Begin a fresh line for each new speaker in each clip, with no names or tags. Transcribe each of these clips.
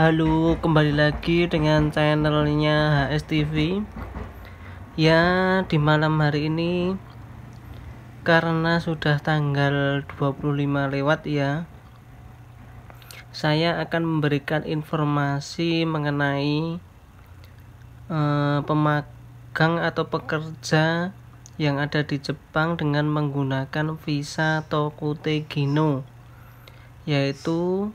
Halo, kembali lagi dengan channelnya HSTV Ya, di malam hari ini Karena sudah tanggal 25 lewat ya Saya akan memberikan informasi mengenai eh, Pemagang atau pekerja yang ada di Jepang dengan menggunakan visa Tokute Gino yaitu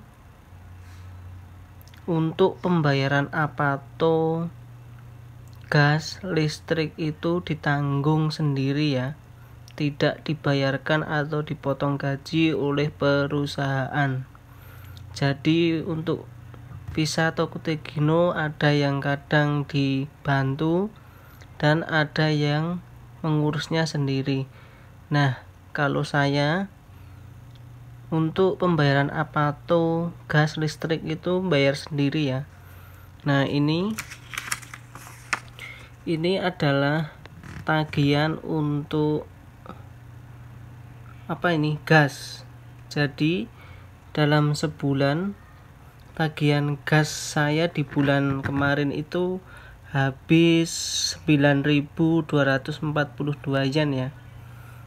untuk pembayaran apato gas listrik itu ditanggung sendiri ya tidak dibayarkan atau dipotong gaji oleh perusahaan jadi untuk visa Tokutegino ada yang kadang dibantu dan ada yang mengurusnya sendiri nah kalau saya untuk pembayaran apa tuh gas listrik itu bayar sendiri ya nah ini ini adalah tagihan untuk apa ini gas jadi dalam sebulan tagihan gas saya di bulan kemarin itu habis 9242 yen ya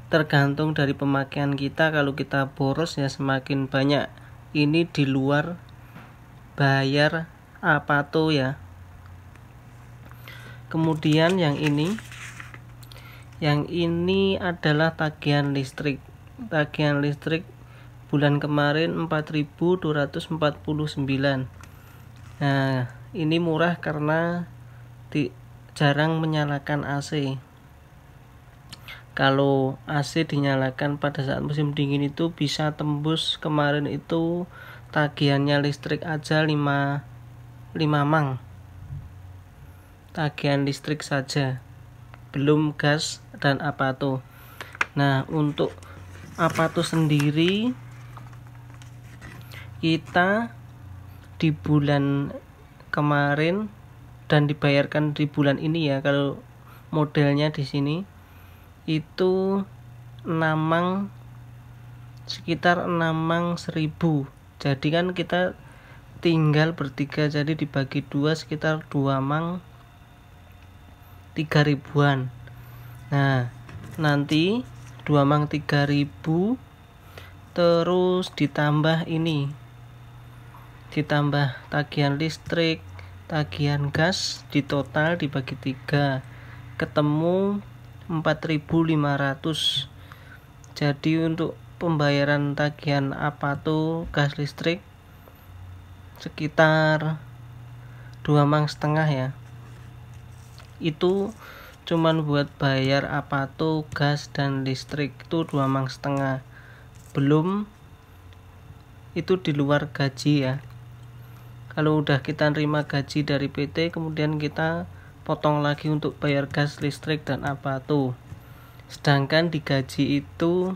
tergantung dari pemakaian kita kalau kita boros ya semakin banyak ini di luar bayar apa tuh ya kemudian yang ini yang ini adalah tagihan listrik tagihan listrik bulan kemarin 4249 nah ini murah karena di, jarang menyalakan AC kalau AC dinyalakan pada saat musim dingin itu bisa tembus kemarin itu tagihannya listrik aja 5 5 mang tagihan listrik saja belum gas dan apa tuh nah untuk apa tuh sendiri kita di bulan kemarin dan dibayarkan di bulan ini ya kalau modelnya di sini itu namang sekitar namang seribu jadi kan kita tinggal bertiga jadi dibagi dua sekitar dua mang tiga ribuan nah nanti dua mang tiga ribu terus ditambah ini ditambah tagihan listrik tagihan gas di total dibagi tiga ketemu 4500 jadi untuk pembayaran tagihan apa tuh gas listrik sekitar dua mang setengah ya itu cuman buat bayar apa tuh gas dan listrik itu dua mang setengah belum itu di luar gaji ya kalau udah kita terima gaji dari PT kemudian kita potong lagi untuk bayar gas listrik dan apa tuh sedangkan di gaji itu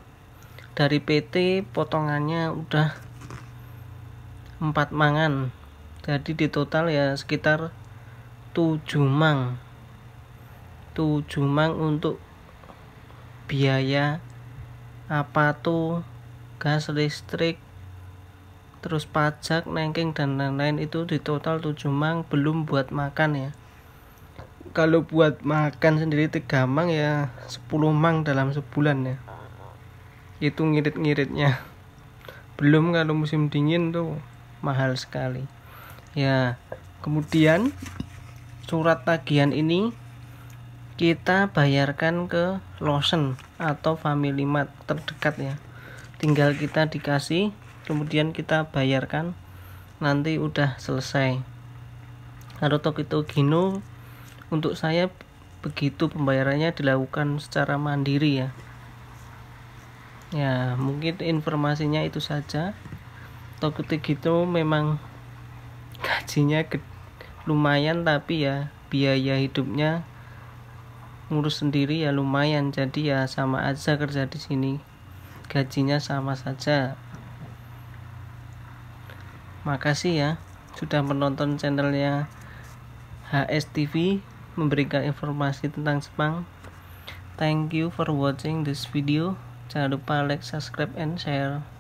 dari PT potongannya udah 4 mangan jadi di total ya sekitar 7 mang 7 mang untuk biaya apa tuh gas listrik terus pajak nengking dan lain-lain itu di total 7 mang belum buat makan ya kalau buat makan sendiri itu gampang ya 10 mang dalam sebulan ya itu ngirit-ngiritnya belum kalau musim dingin tuh mahal sekali ya kemudian surat tagihan ini kita bayarkan ke losen atau family mart terdekat ya tinggal kita dikasih kemudian kita bayarkan nanti udah selesai Naruto gino. Untuk saya begitu pembayarannya dilakukan secara mandiri ya. Ya, mungkin informasinya itu saja. Tokuti gitu memang gajinya lumayan tapi ya biaya hidupnya ngurus sendiri ya lumayan jadi ya sama aja kerja di sini gajinya sama saja makasih ya sudah menonton channelnya HSTV memberikan informasi tentang Jepang. Thank you for watching this video. Jangan lupa like, subscribe, and share.